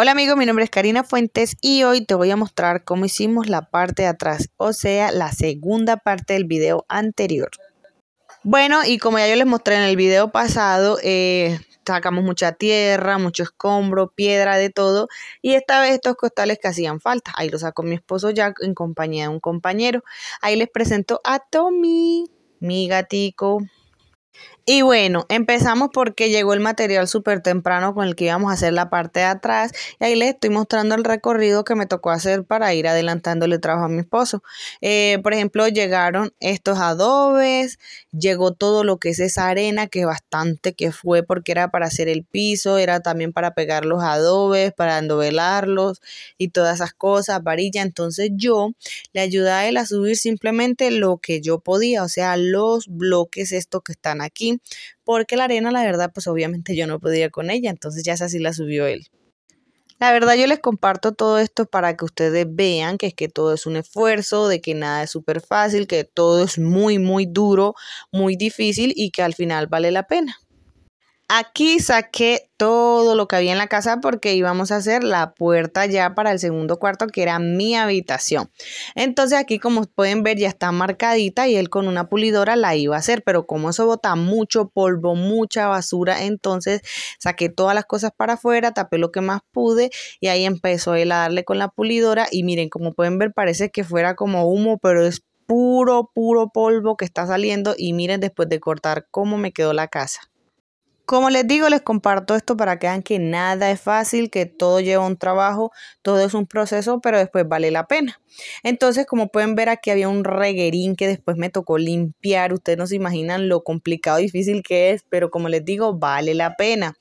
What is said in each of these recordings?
Hola amigos, mi nombre es Karina Fuentes y hoy te voy a mostrar cómo hicimos la parte de atrás, o sea, la segunda parte del video anterior. Bueno, y como ya yo les mostré en el video pasado, eh, sacamos mucha tierra, mucho escombro, piedra, de todo. Y esta vez estos costales que hacían falta. Ahí los sacó mi esposo Jack en compañía de un compañero. Ahí les presento a Tommy, mi gatico. Y bueno, empezamos porque llegó el material súper temprano con el que íbamos a hacer la parte de atrás y ahí les estoy mostrando el recorrido que me tocó hacer para ir adelantándole trabajo a mi esposo. Eh, por ejemplo, llegaron estos adobes, llegó todo lo que es esa arena, que bastante que fue porque era para hacer el piso, era también para pegar los adobes, para endovelarlos y todas esas cosas, varilla. Entonces yo le ayudé a él a subir simplemente lo que yo podía, o sea, los bloques estos que están aquí porque la arena, la verdad, pues obviamente yo no podía con ella, entonces ya es así la subió él. La verdad yo les comparto todo esto para que ustedes vean que es que todo es un esfuerzo, de que nada es súper fácil, que todo es muy, muy duro, muy difícil y que al final vale la pena. Aquí saqué todo lo que había en la casa porque íbamos a hacer la puerta ya para el segundo cuarto que era mi habitación. Entonces aquí como pueden ver ya está marcadita y él con una pulidora la iba a hacer, pero como eso bota mucho polvo, mucha basura, entonces saqué todas las cosas para afuera, tapé lo que más pude y ahí empezó él a darle con la pulidora y miren como pueden ver parece que fuera como humo, pero es puro, puro polvo que está saliendo y miren después de cortar cómo me quedó la casa. Como les digo, les comparto esto para que vean que nada es fácil, que todo lleva un trabajo, todo es un proceso, pero después vale la pena. Entonces, como pueden ver, aquí había un reguerín que después me tocó limpiar. Ustedes no se imaginan lo complicado y difícil que es, pero como les digo, vale la pena.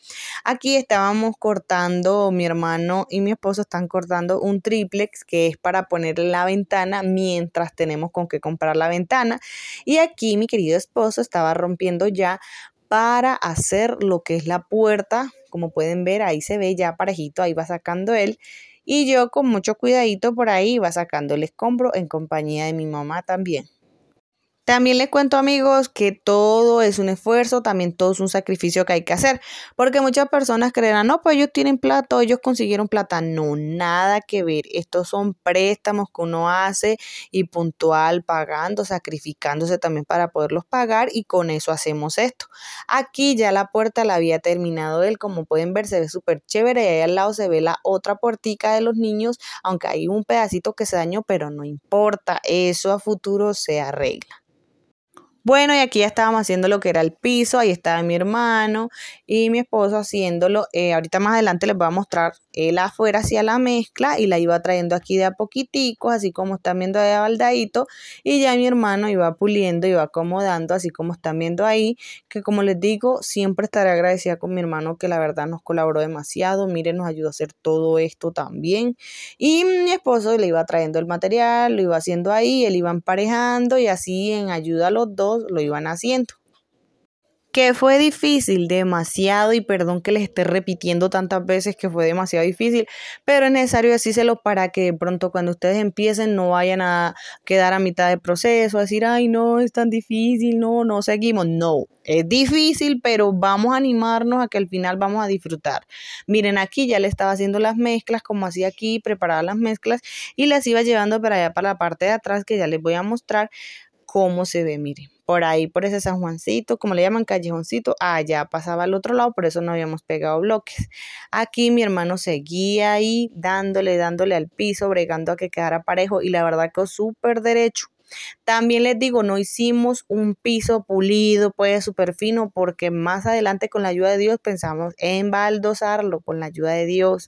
Aquí estábamos cortando, mi hermano y mi esposo están cortando un triplex que es para poner la ventana mientras tenemos con qué comprar la ventana. Y aquí mi querido esposo estaba rompiendo ya para hacer lo que es la puerta. Como pueden ver, ahí se ve ya parejito, ahí va sacando él. Y yo con mucho cuidadito por ahí va sacando el escombro en compañía de mi mamá también. También les cuento amigos que todo es un esfuerzo, también todo es un sacrificio que hay que hacer, porque muchas personas creerán, no, pues ellos tienen plata, ellos consiguieron plata. No, nada que ver. Estos son préstamos que uno hace y puntual, pagando, sacrificándose también para poderlos pagar y con eso hacemos esto. Aquí ya la puerta la había terminado él, como pueden ver se ve súper chévere y ahí al lado se ve la otra puertica de los niños, aunque hay un pedacito que se dañó, pero no importa, eso a futuro se arregla. Bueno, y aquí ya estábamos haciendo lo que era el piso, ahí estaba mi hermano y mi esposo haciéndolo. Eh, ahorita más adelante les voy a mostrar, el afuera hacia la mezcla y la iba trayendo aquí de a poquiticos, así como están viendo ahí baldadito. Y ya mi hermano iba puliendo, iba acomodando, así como están viendo ahí, que como les digo, siempre estaré agradecida con mi hermano que la verdad nos colaboró demasiado. Miren, nos ayudó a hacer todo esto también. Y mi esposo le iba trayendo el material, lo iba haciendo ahí, él iba emparejando y así en ayuda a los dos lo iban haciendo. Que fue difícil, demasiado, y perdón que les esté repitiendo tantas veces que fue demasiado difícil, pero es necesario decírselo para que pronto cuando ustedes empiecen no vayan a quedar a mitad del proceso, a decir, ay, no, es tan difícil, no, no seguimos. No, es difícil, pero vamos a animarnos a que al final vamos a disfrutar. Miren, aquí ya le estaba haciendo las mezclas, como hacía aquí, preparaba las mezclas y las iba llevando para allá, para la parte de atrás, que ya les voy a mostrar cómo se ve, miren por ahí, por ese San Juancito, como le llaman callejoncito, allá pasaba al otro lado, por eso no habíamos pegado bloques. Aquí mi hermano seguía ahí dándole, dándole al piso, bregando a que quedara parejo y la verdad quedó súper derecho. También les digo, no hicimos un piso pulido, pues súper fino, porque más adelante con la ayuda de Dios pensamos en baldosarlo con la ayuda de Dios.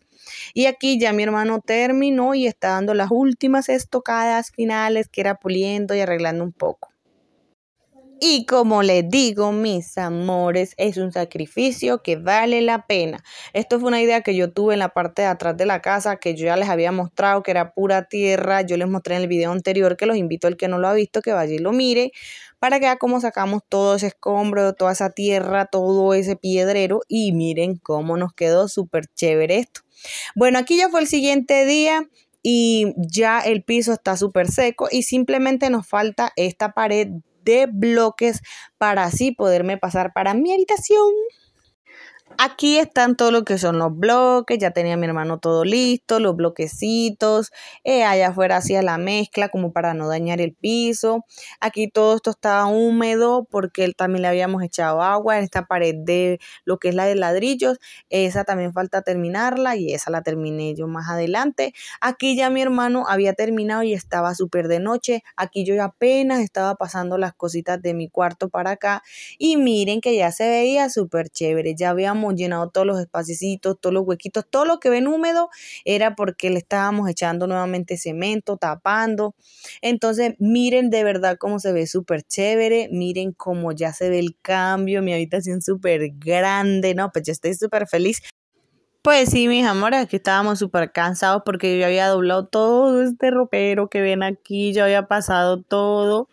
Y aquí ya mi hermano terminó y está dando las últimas estocadas finales que era puliendo y arreglando un poco. Y como les digo, mis amores, es un sacrificio que vale la pena. Esto fue una idea que yo tuve en la parte de atrás de la casa, que yo ya les había mostrado que era pura tierra. Yo les mostré en el video anterior que los invito al que no lo ha visto que vaya y lo mire para que vea cómo sacamos todo ese escombro, toda esa tierra, todo ese piedrero y miren cómo nos quedó súper chévere esto. Bueno, aquí ya fue el siguiente día y ya el piso está súper seco y simplemente nos falta esta pared de bloques para así poderme pasar para mi habitación. Aquí están todo lo que son los bloques, ya tenía mi hermano todo listo, los bloquecitos, eh, allá afuera hacía la mezcla como para no dañar el piso. Aquí todo esto estaba húmedo porque también le habíamos echado agua en esta pared de lo que es la de ladrillos, esa también falta terminarla y esa la terminé yo más adelante. Aquí ya mi hermano había terminado y estaba súper de noche, aquí yo apenas estaba pasando las cositas de mi cuarto para acá y miren que ya se veía súper chévere, ya habíamos llenado todos los espacios, todos los huequitos, todo lo que ven húmedo era porque le estábamos echando nuevamente cemento, tapando. Entonces, miren de verdad cómo se ve súper chévere, miren cómo ya se ve el cambio, mi habitación súper grande, no, pues yo estoy súper feliz. Pues sí, mis amores, que estábamos súper cansados porque yo había doblado todo este ropero que ven aquí, yo había pasado todo.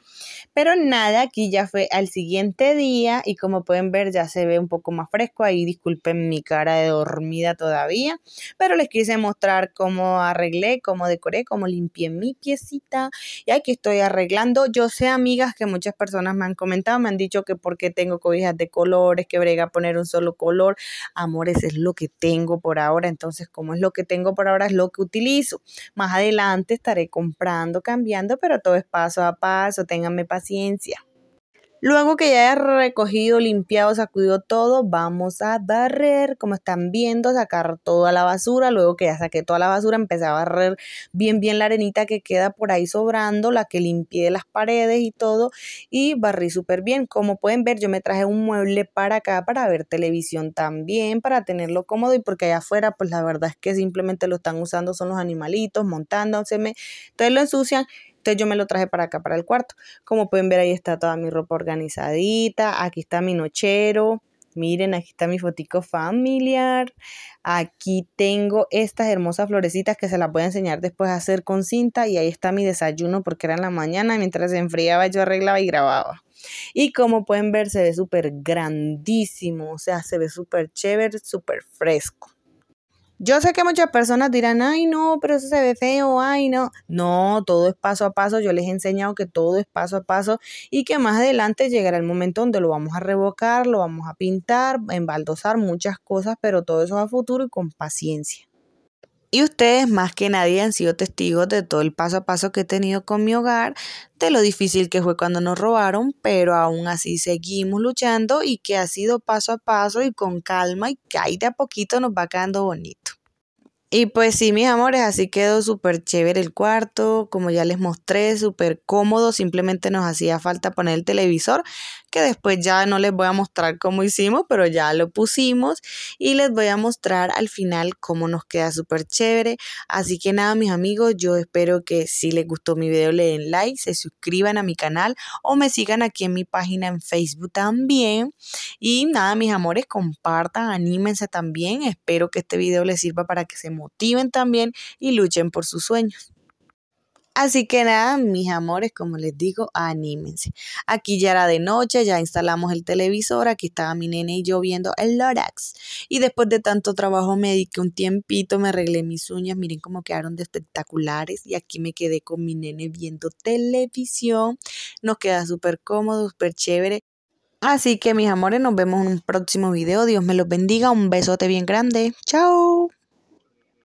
Pero nada, aquí ya fue al siguiente día y como pueden ver ya se ve un poco más fresco. Ahí disculpen mi cara de dormida todavía, pero les quise mostrar cómo arreglé, cómo decoré, cómo limpié mi piecita. Y aquí estoy arreglando. Yo sé, amigas, que muchas personas me han comentado, me han dicho que porque tengo cobijas de colores, que brega poner un solo color. Amores, es lo que tengo por ahora. Entonces, como es lo que tengo por ahora, es lo que utilizo. Más adelante estaré comprando, cambiando, pero todo es paso a paso. Ténganme paciencia. Luego que ya he recogido, limpiado, sacudido todo, vamos a barrer, como están viendo, sacar toda la basura. Luego que ya saqué toda la basura, empecé a barrer bien, bien la arenita que queda por ahí sobrando, la que limpié las paredes y todo. Y barrí súper bien. Como pueden ver, yo me traje un mueble para acá para ver televisión también, para tenerlo cómodo. Y porque allá afuera, pues la verdad es que simplemente lo están usando, son los animalitos montándoseme. Entonces lo ensucian entonces yo me lo traje para acá, para el cuarto. Como pueden ver, ahí está toda mi ropa organizadita. Aquí está mi nochero. Miren, aquí está mi fotico familiar. Aquí tengo estas hermosas florecitas que se las voy a enseñar después a hacer con cinta. Y ahí está mi desayuno porque era en la mañana. Mientras se enfriaba yo arreglaba y grababa. Y como pueden ver, se ve súper grandísimo. O sea, se ve súper chévere, súper fresco. Yo sé que muchas personas dirán, ay no, pero eso se ve feo, ay no. No, todo es paso a paso, yo les he enseñado que todo es paso a paso y que más adelante llegará el momento donde lo vamos a revocar, lo vamos a pintar, embaldosar, muchas cosas, pero todo eso a futuro y con paciencia. Y ustedes más que nadie han sido testigos de todo el paso a paso que he tenido con mi hogar, de lo difícil que fue cuando nos robaron, pero aún así seguimos luchando y que ha sido paso a paso y con calma y que ahí de a poquito nos va quedando bonito. Y pues sí, mis amores, así quedó súper chévere el cuarto, como ya les mostré, súper cómodo, simplemente nos hacía falta poner el televisor, que después ya no les voy a mostrar cómo hicimos, pero ya lo pusimos y les voy a mostrar al final cómo nos queda súper chévere. Así que nada, mis amigos, yo espero que si les gustó mi video le den like, se suscriban a mi canal o me sigan aquí en mi página en Facebook también. Y nada, mis amores, compartan, anímense también. Espero que este video les sirva para que se motiven también y luchen por sus sueños. Así que nada, mis amores, como les digo, anímense. Aquí ya era de noche, ya instalamos el televisor, aquí estaba mi nene y yo viendo el Lorax. Y después de tanto trabajo me dediqué un tiempito, me arreglé mis uñas, miren cómo quedaron de espectaculares y aquí me quedé con mi nene viendo televisión. Nos queda súper cómodo, súper chévere. Así que mis amores, nos vemos en un próximo video. Dios me los bendiga. Un besote bien grande. Chao.